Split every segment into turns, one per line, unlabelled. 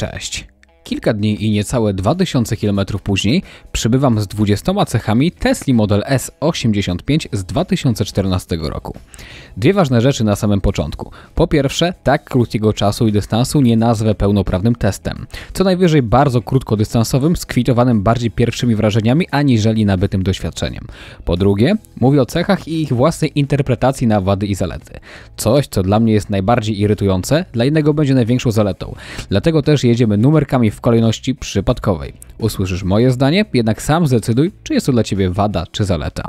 Cześć kilka dni i niecałe 2000 km później przybywam z 20 cechami Tesla Model S 85 z 2014 roku. Dwie ważne rzeczy na samym początku. Po pierwsze, tak krótkiego czasu i dystansu nie nazwę pełnoprawnym testem. Co najwyżej bardzo krótkodystansowym, skwitowanym bardziej pierwszymi wrażeniami aniżeli nabytym doświadczeniem. Po drugie, mówię o cechach i ich własnej interpretacji na wady i zalety. Coś, co dla mnie jest najbardziej irytujące, dla innego będzie największą zaletą. Dlatego też jedziemy numerkami w w kolejności przypadkowej. Usłyszysz moje zdanie, jednak sam zdecyduj, czy jest to dla Ciebie wada czy zaleta.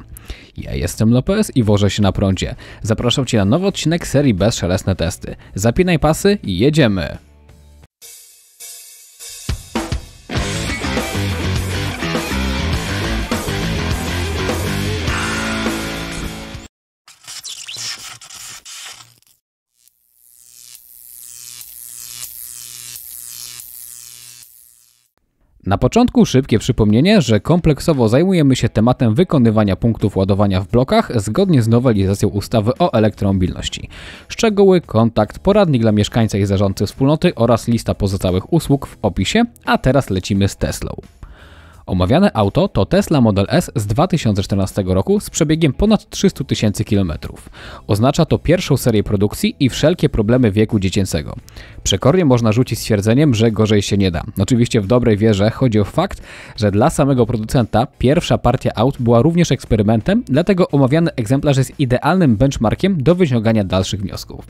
Ja jestem Lopez i wożę się na prądzie. Zapraszam Cię na nowy odcinek serii Bezszelestne Testy. Zapinaj pasy i jedziemy! Na początku szybkie przypomnienie, że kompleksowo zajmujemy się tematem wykonywania punktów ładowania w blokach zgodnie z nowelizacją ustawy o elektromobilności. Szczegóły, kontakt, poradnik dla mieszkańca i zarządcy wspólnoty oraz lista pozostałych usług w opisie, a teraz lecimy z Teslą. Omawiane auto to Tesla Model S z 2014 roku z przebiegiem ponad 300 tysięcy kilometrów. Oznacza to pierwszą serię produkcji i wszelkie problemy wieku dziecięcego. Przekornie można rzucić stwierdzeniem, że gorzej się nie da. Oczywiście w dobrej wierze chodzi o fakt, że dla samego producenta pierwsza partia aut była również eksperymentem, dlatego omawiany egzemplarz jest idealnym benchmarkiem do wyciągania dalszych wniosków.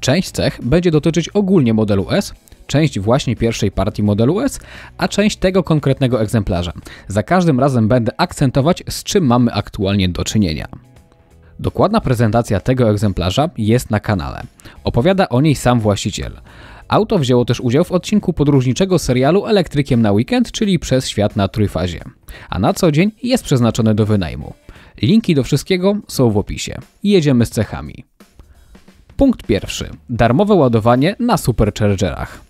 Część cech będzie dotyczyć ogólnie modelu S, część właśnie pierwszej partii modelu S, a część tego konkretnego egzemplarza. Za każdym razem będę akcentować, z czym mamy aktualnie do czynienia. Dokładna prezentacja tego egzemplarza jest na kanale. Opowiada o niej sam właściciel. Auto wzięło też udział w odcinku podróżniczego serialu Elektrykiem na weekend, czyli Przez świat na trójfazie. A na co dzień jest przeznaczone do wynajmu. Linki do wszystkiego są w opisie. Jedziemy z cechami. Punkt pierwszy. Darmowe ładowanie na superchargerach.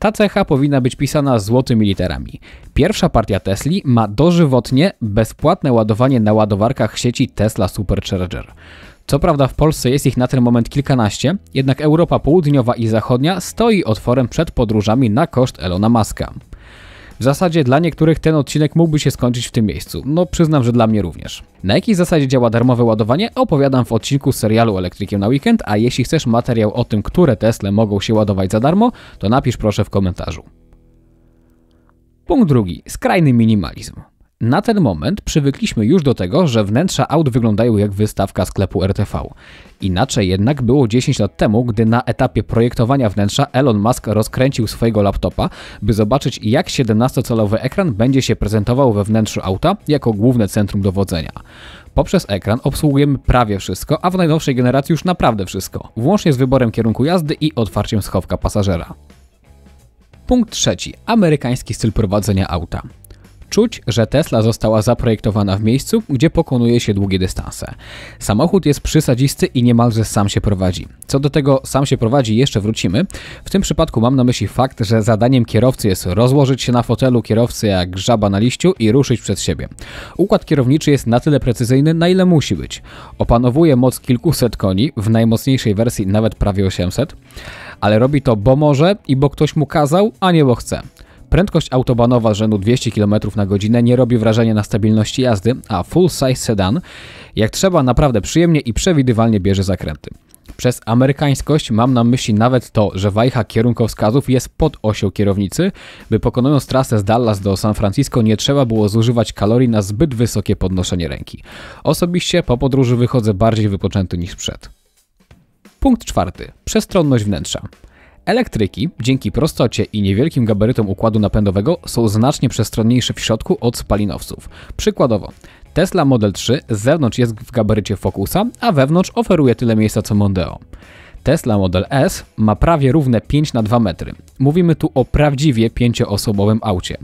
Ta cecha powinna być pisana złotymi literami. Pierwsza partia Tesli ma dożywotnie bezpłatne ładowanie na ładowarkach sieci Tesla Supercharger. Co prawda w Polsce jest ich na ten moment kilkanaście, jednak Europa Południowa i Zachodnia stoi otworem przed podróżami na koszt Elona Muska. W zasadzie dla niektórych ten odcinek mógłby się skończyć w tym miejscu. No przyznam, że dla mnie również. Na jakiej zasadzie działa darmowe ładowanie opowiadam w odcinku z serialu Elektrykiem na weekend, a jeśli chcesz materiał o tym, które Tesle mogą się ładować za darmo, to napisz proszę w komentarzu. Punkt drugi. Skrajny minimalizm. Na ten moment przywykliśmy już do tego, że wnętrza aut wyglądają jak wystawka sklepu RTV. Inaczej jednak było 10 lat temu, gdy na etapie projektowania wnętrza Elon Musk rozkręcił swojego laptopa, by zobaczyć jak 17-calowy ekran będzie się prezentował we wnętrzu auta jako główne centrum dowodzenia. Poprzez ekran obsługujemy prawie wszystko, a w najnowszej generacji już naprawdę wszystko, włącznie z wyborem kierunku jazdy i otwarciem schowka pasażera. Punkt trzeci. Amerykański styl prowadzenia auta. Czuć, że Tesla została zaprojektowana w miejscu, gdzie pokonuje się długie dystanse. Samochód jest przysadzisty i niemalże sam się prowadzi. Co do tego sam się prowadzi jeszcze wrócimy. W tym przypadku mam na myśli fakt, że zadaniem kierowcy jest rozłożyć się na fotelu kierowcy jak żaba na liściu i ruszyć przed siebie. Układ kierowniczy jest na tyle precyzyjny, na ile musi być. Opanowuje moc kilkuset koni, w najmocniejszej wersji nawet prawie 800, ale robi to bo może i bo ktoś mu kazał, a nie bo chce. Prędkość autobanowa rzędu 200 km na godzinę nie robi wrażenia na stabilności jazdy, a full-size sedan jak trzeba naprawdę przyjemnie i przewidywalnie bierze zakręty. Przez amerykańskość mam na myśli nawet to, że wajcha kierunkowskazów jest pod osią kierownicy, by pokonując trasę z Dallas do San Francisco nie trzeba było zużywać kalorii na zbyt wysokie podnoszenie ręki. Osobiście po podróży wychodzę bardziej wypoczęty niż przed. Punkt czwarty. Przestronność wnętrza. Elektryki, dzięki prostocie i niewielkim gabarytom układu napędowego, są znacznie przestronniejsze w środku od spalinowców. Przykładowo, Tesla Model 3 z zewnątrz jest w gabarycie Focusa, a wewnątrz oferuje tyle miejsca co Mondeo. Tesla Model S ma prawie równe 5 na 2 metry. Mówimy tu o prawdziwie pięcioosobowym aucie.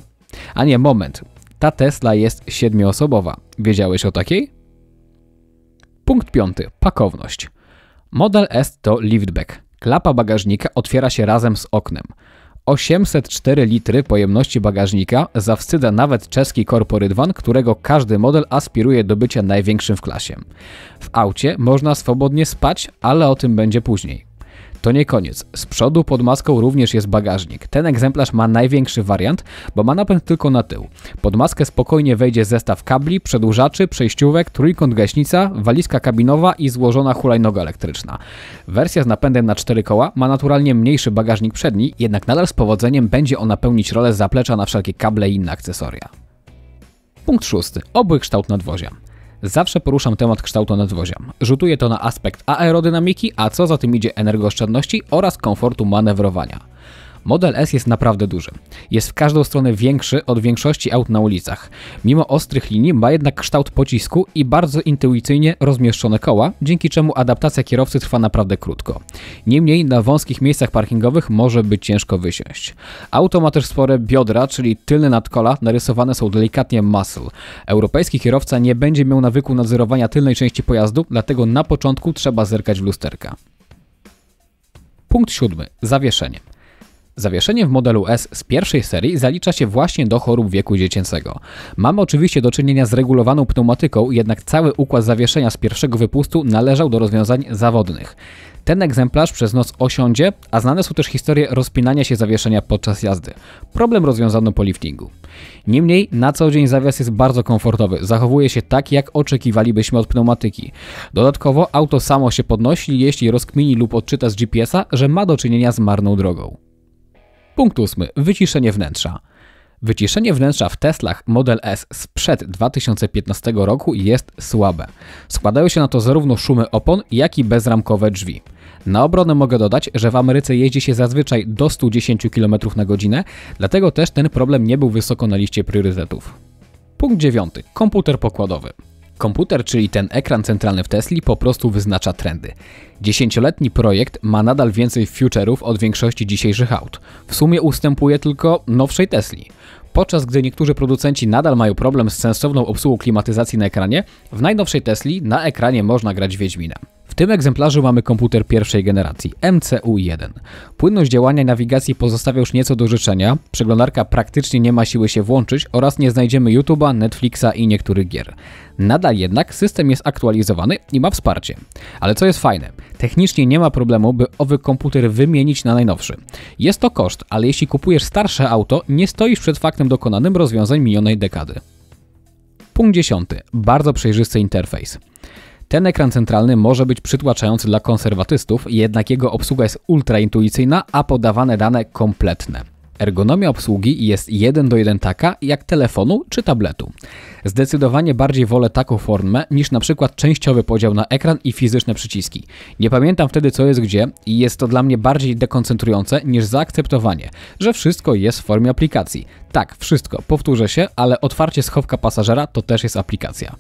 A nie, moment. Ta Tesla jest siedmioosobowa. Wiedziałeś o takiej? Punkt piąty. Pakowność. Model S to liftback, Klapa bagażnika otwiera się razem z oknem. 804 litry pojemności bagażnika zawstydza nawet czeski korporydwan, którego każdy model aspiruje do bycia największym w klasie. W aucie można swobodnie spać, ale o tym będzie później. To nie koniec. Z przodu pod maską również jest bagażnik. Ten egzemplarz ma największy wariant, bo ma napęd tylko na tył. Pod maskę spokojnie wejdzie zestaw kabli, przedłużaczy, przejściówek, trójkąt gaśnica, walizka kabinowa i złożona hulajnoga elektryczna. Wersja z napędem na cztery koła ma naturalnie mniejszy bagażnik przedni, jednak nadal z powodzeniem będzie ona pełnić rolę zaplecza na wszelkie kable i inne akcesoria. Punkt szósty. Obły kształt nadwozia. Zawsze poruszam temat kształtu nadwozia. Rzutuje to na aspekt aerodynamiki, a co za tym idzie energooszczędności oraz komfortu manewrowania. Model S jest naprawdę duży. Jest w każdą stronę większy od większości aut na ulicach. Mimo ostrych linii ma jednak kształt pocisku i bardzo intuicyjnie rozmieszczone koła, dzięki czemu adaptacja kierowcy trwa naprawdę krótko. Niemniej na wąskich miejscach parkingowych może być ciężko wysiąść. Auto ma też spore biodra, czyli tylne nadkola narysowane są delikatnie muscle. Europejski kierowca nie będzie miał nawyku nadzorowania tylnej części pojazdu, dlatego na początku trzeba zerkać w lusterka. Punkt siódmy. Zawieszenie. Zawieszenie w modelu S z pierwszej serii zalicza się właśnie do chorób wieku dziecięcego. Mamy oczywiście do czynienia z regulowaną pneumatyką, jednak cały układ zawieszenia z pierwszego wypustu należał do rozwiązań zawodnych. Ten egzemplarz przez noc osiądzie, a znane są też historie rozpinania się zawieszenia podczas jazdy. Problem rozwiązano po liftingu. Niemniej na co dzień zawias jest bardzo komfortowy, zachowuje się tak jak oczekiwalibyśmy od pneumatyki. Dodatkowo auto samo się podnosi, jeśli rozkmini lub odczyta z GPS-a, że ma do czynienia z marną drogą. Punkt ósmy. Wyciszenie wnętrza. Wyciszenie wnętrza w Teslach Model S sprzed 2015 roku jest słabe. Składają się na to zarówno szumy opon, jak i bezramkowe drzwi. Na obronę mogę dodać, że w Ameryce jeździ się zazwyczaj do 110 km na godzinę, dlatego też ten problem nie był wysoko na liście priorytetów. Punkt 9. Komputer pokładowy. Komputer, czyli ten ekran centralny w Tesla, po prostu wyznacza trendy. Dziesięcioletni projekt ma nadal więcej futurów od większości dzisiejszych aut. W sumie ustępuje tylko nowszej Tesli. Podczas gdy niektórzy producenci nadal mają problem z sensowną obsługą klimatyzacji na ekranie, w najnowszej Tesli na ekranie można grać Wiedźmina. W tym egzemplarzu mamy komputer pierwszej generacji MCU1. Płynność działania nawigacji pozostawia już nieco do życzenia, przeglądarka praktycznie nie ma siły się włączyć oraz nie znajdziemy YouTube'a, Netflixa i niektórych gier. Nadal jednak system jest aktualizowany i ma wsparcie. Ale co jest fajne, technicznie nie ma problemu, by owy komputer wymienić na najnowszy. Jest to koszt, ale jeśli kupujesz starsze auto, nie stoisz przed faktem dokonanym rozwiązań minionej dekady. Punkt 10. Bardzo przejrzysty interfejs. Ten ekran centralny może być przytłaczający dla konserwatystów, jednak jego obsługa jest ultraintuicyjna, a podawane dane kompletne. Ergonomia obsługi jest 1 do 1 taka jak telefonu czy tabletu. Zdecydowanie bardziej wolę taką formę niż na przykład częściowy podział na ekran i fizyczne przyciski. Nie pamiętam wtedy co jest gdzie i jest to dla mnie bardziej dekoncentrujące niż zaakceptowanie, że wszystko jest w formie aplikacji. Tak, wszystko, powtórzę się, ale otwarcie schowka pasażera to też jest aplikacja.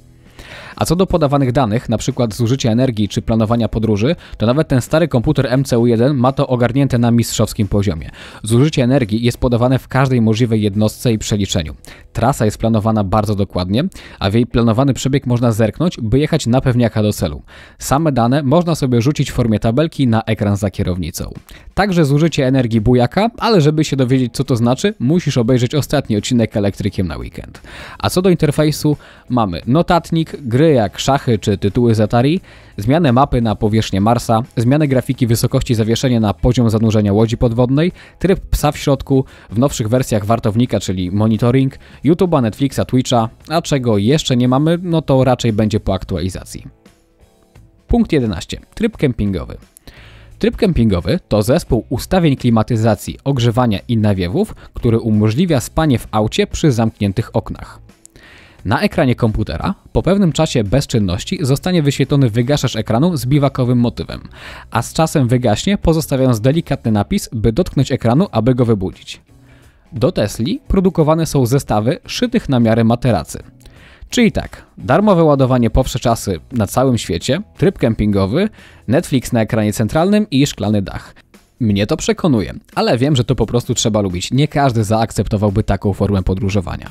A co do podawanych danych, np. zużycia energii czy planowania podróży, to nawet ten stary komputer MCU1 ma to ogarnięte na mistrzowskim poziomie. Zużycie energii jest podawane w każdej możliwej jednostce i przeliczeniu. Trasa jest planowana bardzo dokładnie, a w jej planowany przebieg można zerknąć, by jechać na pewniaka do celu. Same dane można sobie rzucić w formie tabelki na ekran za kierownicą. Także zużycie energii bujaka, ale żeby się dowiedzieć co to znaczy, musisz obejrzeć ostatni odcinek elektrykiem na weekend. A co do interfejsu, mamy notatnik, gry jak szachy czy tytuły z Atari, zmianę mapy na powierzchnię Marsa, zmianę grafiki wysokości zawieszenia na poziom zanurzenia łodzi podwodnej, tryb psa w środku, w nowszych wersjach wartownika, czyli monitoring, YouTube'a, Netflixa, Twitcha, a czego jeszcze nie mamy, no to raczej będzie po aktualizacji. Punkt 11. Tryb kempingowy. Tryb kempingowy to zespół ustawień klimatyzacji, ogrzewania i nawiewów, który umożliwia spanie w aucie przy zamkniętych oknach. Na ekranie komputera po pewnym czasie bezczynności zostanie wyświetlony wygaszacz ekranu z biwakowym motywem, a z czasem wygaśnie, pozostawiając delikatny napis, by dotknąć ekranu, aby go wybudzić. Do Tesli produkowane są zestawy szytych na miarę materacy. Czyli tak, darmowe ładowanie po czasy na całym świecie, tryb kempingowy, Netflix na ekranie centralnym i szklany dach. Mnie to przekonuje, ale wiem, że to po prostu trzeba lubić. Nie każdy zaakceptowałby taką formę podróżowania.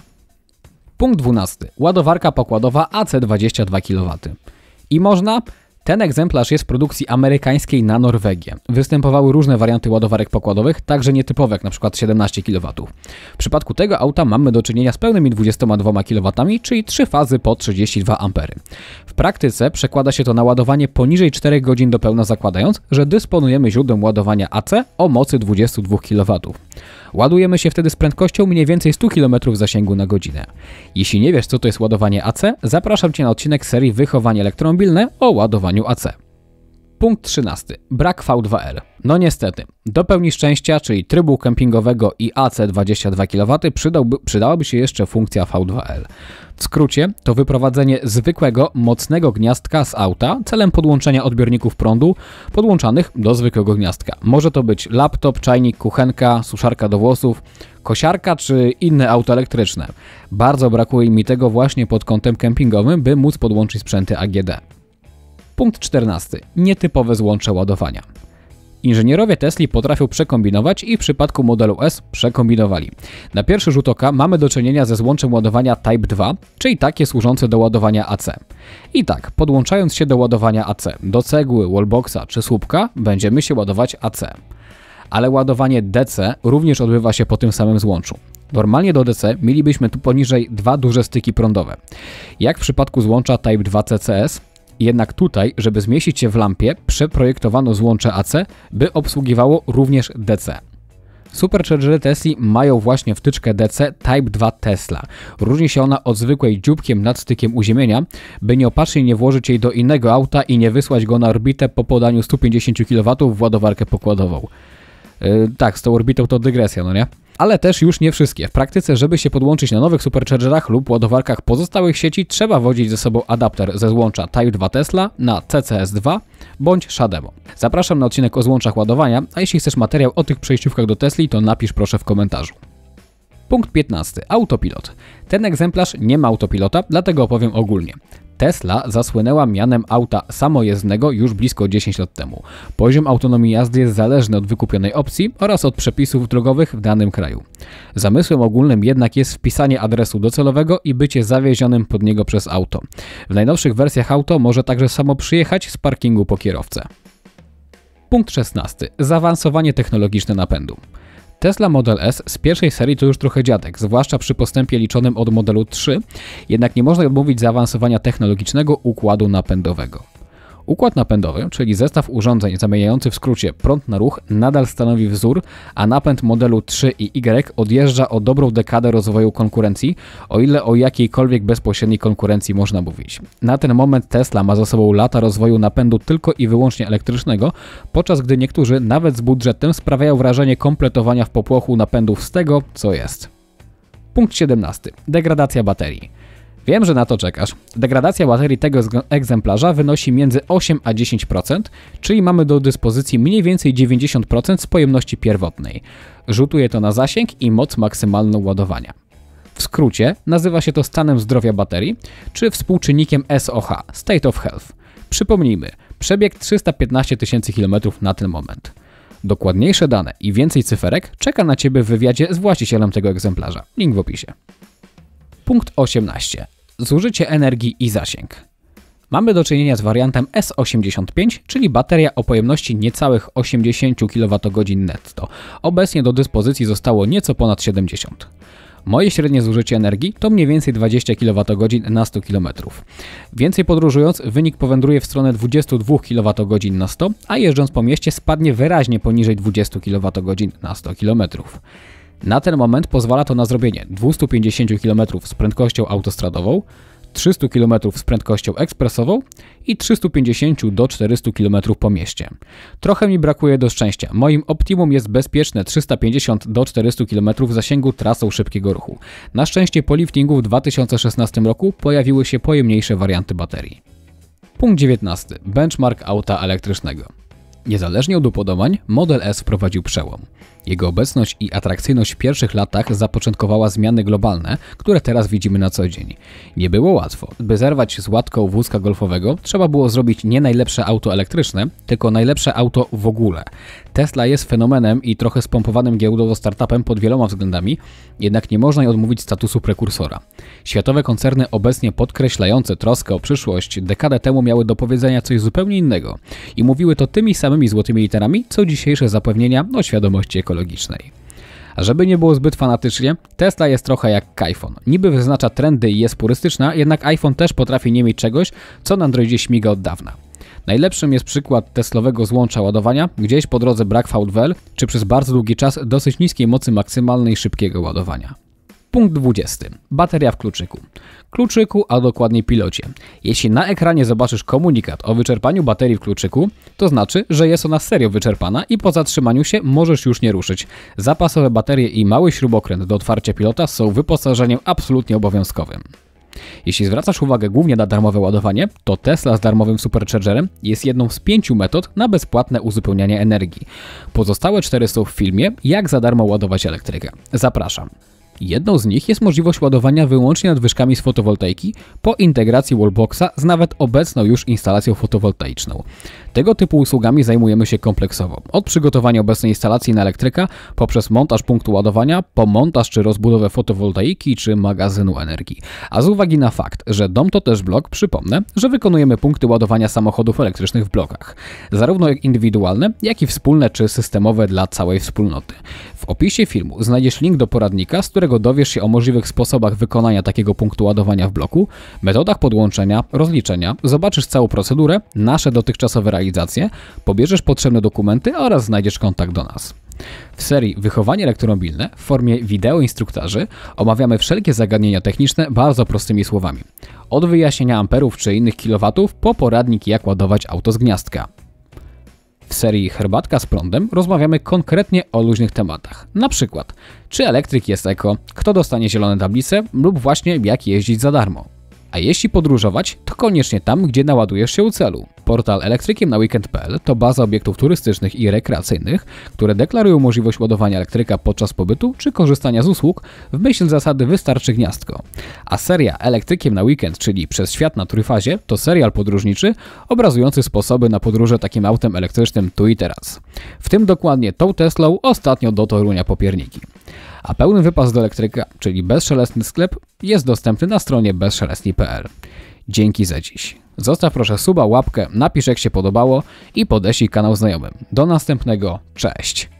Punkt 12. Ładowarka pokładowa AC 22 kW. I można ten egzemplarz jest w produkcji amerykańskiej na Norwegię. Występowały różne warianty ładowarek pokładowych, także nietypowe, np. 17 kW. W przypadku tego auta mamy do czynienia z pełnymi 22 kW, czyli 3 fazy po 32 A. W praktyce przekłada się to na ładowanie poniżej 4 godzin do pełna zakładając, że dysponujemy źródłem ładowania AC o mocy 22 kW. Ładujemy się wtedy z prędkością mniej więcej 100 km zasięgu na godzinę. Jeśli nie wiesz co to jest ładowanie AC, zapraszam Cię na odcinek serii Wychowanie elektromobilne o ładowaniu AC. Punkt 13. Brak V2R. No niestety, do pełni szczęścia, czyli trybu kempingowego i AC22 kW przydałby, przydałaby się jeszcze funkcja V2L. W skrócie to wyprowadzenie zwykłego, mocnego gniazdka z auta celem podłączenia odbiorników prądu podłączanych do zwykłego gniazdka. Może to być laptop, czajnik, kuchenka, suszarka do włosów, kosiarka czy inne auto elektryczne. Bardzo brakuje mi tego właśnie pod kątem kempingowym, by móc podłączyć sprzęty AGD. Punkt 14. Nietypowe złącze ładowania. Inżynierowie Tesla potrafią przekombinować i w przypadku modelu S przekombinowali. Na pierwszy rzut oka mamy do czynienia ze złączem ładowania Type 2, czyli takie służące do ładowania AC. I tak, podłączając się do ładowania AC, do cegły, wallboxa czy słupka, będziemy się ładować AC. Ale ładowanie DC również odbywa się po tym samym złączu. Normalnie do DC mielibyśmy tu poniżej dwa duże styki prądowe. Jak w przypadku złącza Type 2 CCS, jednak tutaj, żeby zmieścić się w lampie, przeprojektowano złącze AC, by obsługiwało również DC. Superchargery Tesla mają właśnie wtyczkę DC Type 2 Tesla. Różni się ona od zwykłej dzióbkiem nad stykiem uziemienia, by nieopatrznie nie włożyć jej do innego auta i nie wysłać go na orbitę po podaniu 150 kW w ładowarkę pokładową. Yy, tak, z tą orbitą to dygresja, no nie? Ale też już nie wszystkie. W praktyce, żeby się podłączyć na nowych superchargerach lub ładowarkach pozostałych sieci, trzeba wodzić ze sobą adapter ze złącza Type 2 Tesla na CCS2 bądź Shademo. Zapraszam na odcinek o złączach ładowania, a jeśli chcesz materiał o tych przejściówkach do Tesli, to napisz proszę w komentarzu. Punkt 15. Autopilot. Ten egzemplarz nie ma autopilota, dlatego opowiem ogólnie. Tesla zasłynęła mianem auta samojezdnego już blisko 10 lat temu. Poziom autonomii jazdy jest zależny od wykupionej opcji oraz od przepisów drogowych w danym kraju. Zamysłem ogólnym jednak jest wpisanie adresu docelowego i bycie zawiezionym pod niego przez auto. W najnowszych wersjach auto może także samo przyjechać z parkingu po kierowcę. Punkt 16. Zaawansowanie technologiczne napędu. Tesla Model S z pierwszej serii to już trochę dziadek, zwłaszcza przy postępie liczonym od modelu 3, jednak nie można odmówić zaawansowania technologicznego układu napędowego. Układ napędowy, czyli zestaw urządzeń zamieniający w skrócie prąd na ruch, nadal stanowi wzór, a napęd modelu 3 i Y odjeżdża o dobrą dekadę rozwoju konkurencji, o ile o jakiejkolwiek bezpośredniej konkurencji można mówić. Na ten moment Tesla ma za sobą lata rozwoju napędu tylko i wyłącznie elektrycznego, podczas gdy niektórzy nawet z budżetem sprawiają wrażenie kompletowania w popłochu napędów z tego, co jest. Punkt 17. Degradacja baterii. Wiem, że na to czekasz. Degradacja baterii tego egzemplarza wynosi między 8 a 10%, czyli mamy do dyspozycji mniej więcej 90% z pojemności pierwotnej. Rzutuje to na zasięg i moc maksymalną ładowania. W skrócie nazywa się to stanem zdrowia baterii, czy współczynnikiem SOH, State of Health. Przypomnijmy, przebieg 315 tysięcy km na ten moment. Dokładniejsze dane i więcej cyferek czeka na Ciebie w wywiadzie z właścicielem tego egzemplarza. Link w opisie. Punkt 18. Zużycie energii i zasięg. Mamy do czynienia z wariantem S85, czyli bateria o pojemności niecałych 80 kWh netto. Obecnie do dyspozycji zostało nieco ponad 70. Moje średnie zużycie energii to mniej więcej 20 kWh na 100 km. Więcej podróżując, wynik powędruje w stronę 22 kWh na 100, a jeżdżąc po mieście spadnie wyraźnie poniżej 20 kWh na 100 km. Na ten moment pozwala to na zrobienie 250 km z prędkością autostradową, 300 km z prędkością ekspresową i 350 do 400 km po mieście. Trochę mi brakuje do szczęścia. Moim optimum jest bezpieczne 350 do 400 km zasięgu trasą szybkiego ruchu. Na szczęście po liftingu w 2016 roku pojawiły się pojemniejsze warianty baterii. Punkt 19. Benchmark auta elektrycznego. Niezależnie od upodobań, Model S wprowadził przełom. Jego obecność i atrakcyjność w pierwszych latach zapoczątkowała zmiany globalne, które teraz widzimy na co dzień. Nie było łatwo. By zerwać z łatką wózka golfowego, trzeba było zrobić nie najlepsze auto elektryczne, tylko najlepsze auto w ogóle. Tesla jest fenomenem i trochę spompowanym giełdowo startupem pod wieloma względami, jednak nie można jej odmówić statusu prekursora. Światowe koncerny obecnie podkreślające troskę o przyszłość dekadę temu miały do powiedzenia coś zupełnie innego i mówiły to tymi samymi złotymi literami, co dzisiejsze zapewnienia o świadomości ekologicznej ekologicznej. A żeby nie było zbyt fanatycznie, Tesla jest trochę jak iPhone. Niby wyznacza trendy i jest purystyczna, jednak iPhone też potrafi nie mieć czegoś, co na Androidzie śmiga od dawna. Najlepszym jest przykład Teslowego złącza ładowania, gdzieś po drodze brak VDL, czy przez bardzo długi czas dosyć niskiej mocy maksymalnej szybkiego ładowania. Punkt 20. Bateria w kluczyku. Kluczyku, a dokładniej pilocie. Jeśli na ekranie zobaczysz komunikat o wyczerpaniu baterii w kluczyku, to znaczy, że jest ona serio wyczerpana i po zatrzymaniu się możesz już nie ruszyć. Zapasowe baterie i mały śrubokręt do otwarcia pilota są wyposażeniem absolutnie obowiązkowym. Jeśli zwracasz uwagę głównie na darmowe ładowanie, to Tesla z darmowym superchargerem jest jedną z pięciu metod na bezpłatne uzupełnianie energii. Pozostałe cztery są w filmie, jak za darmo ładować elektrykę. Zapraszam. Jedną z nich jest możliwość ładowania wyłącznie nadwyżkami z fotowoltaiki po integracji wallboxa z nawet obecną już instalacją fotowoltaiczną. Tego typu usługami zajmujemy się kompleksowo. Od przygotowania obecnej instalacji na elektryka, poprzez montaż punktu ładowania, po montaż czy rozbudowę fotowoltaiki czy magazynu energii. A z uwagi na fakt, że dom to też blok, przypomnę, że wykonujemy punkty ładowania samochodów elektrycznych w blokach. Zarówno indywidualne, jak i wspólne czy systemowe dla całej wspólnoty. W opisie filmu znajdziesz link do poradnika, z którego którego dowiesz się o możliwych sposobach wykonania takiego punktu ładowania w bloku, metodach podłączenia, rozliczenia, zobaczysz całą procedurę, nasze dotychczasowe realizacje, pobierzesz potrzebne dokumenty oraz znajdziesz kontakt do nas. W serii Wychowanie elektromobilne w formie wideoinstruktaży omawiamy wszelkie zagadnienia techniczne bardzo prostymi słowami. Od wyjaśnienia amperów czy innych kilowatów po poradnik jak ładować auto z gniazdka. W serii Herbatka z prądem rozmawiamy konkretnie o luźnych tematach. Na przykład, czy elektryk jest eko, kto dostanie zielone tablice lub właśnie jak jeździć za darmo. A jeśli podróżować, to koniecznie tam, gdzie naładujesz się u celu. Portal elektrykiem na weekend.pl to baza obiektów turystycznych i rekreacyjnych, które deklarują możliwość ładowania elektryka podczas pobytu czy korzystania z usług w myśl zasady wystarczy gniazdko. A seria Elektrykiem na weekend, czyli Przez świat na trójfazie, to serial podróżniczy obrazujący sposoby na podróże takim autem elektrycznym tu i teraz. W tym dokładnie tą Teslą ostatnio do Torunia popierniki. A pełny wypas do elektryka, czyli bezszelestny sklep, jest dostępny na stronie bezszelestni.pl. Dzięki za dziś. Zostaw proszę suba, łapkę, napisz jak się podobało i podeślij kanał znajomym. Do następnego, cześć!